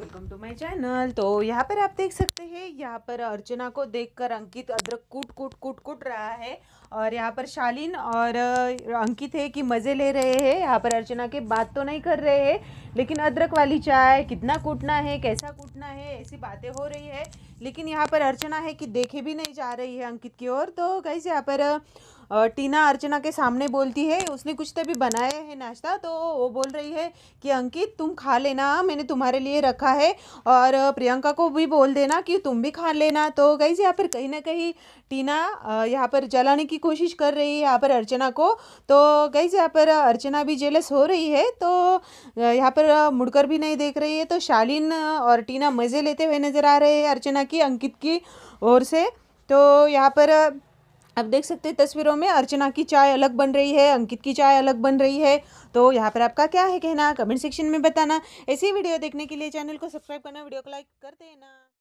welcome to my channel तो यहाँ पर आप देख सकते हैं यहाँ पर अर्चना को देखकर अंकित अदरक कूट कूट कूट कूट रहा है और यहाँ पर शालीन और अंकित है कि मज़े ले रहे हैं यहाँ पर अर्चना के बात तो नहीं कर रहे हैं लेकिन अदरक वाली चाय कितना कूटना है कैसा कूटना है ऐसी बातें हो रही है लेकिन यहाँ पर अर्चना है कि देखे भी नहीं जा रही है अंकित की ओर तो कैसे यहाँ पर टीना अर्चना के सामने बोलती है उसने कुछ तभी तो बनाया है नाश्ता तो वो बोल रही है कि अंकित तुम खा लेना मैंने तुम्हारे लिए रखा है और प्रियंका को भी बोल देना कि तुम भी खा लेना तो गई यहाँ पर कहीं ना कहीं टीना यहाँ पर जलाने की कोशिश कर रही है यहाँ पर अर्चना को तो गई यहाँ पर अर्चना भी जेलस हो रही है तो यहाँ पर मुड़कर भी नहीं देख रही है तो शालीन और टीना मज़े लेते हुए नज़र आ रहे हैं अर्चना की अंकित की ओर से तो यहाँ पर आप देख सकते हैं तस्वीरों में अर्चना की चाय अलग बन रही है अंकित की चाय अलग बन रही है तो यहाँ पर आपका क्या है कहना कमेंट सेक्शन में बताना ऐसी वीडियो देखने के लिए चैनल को सब्सक्राइब करना वीडियो को लाइक कर देना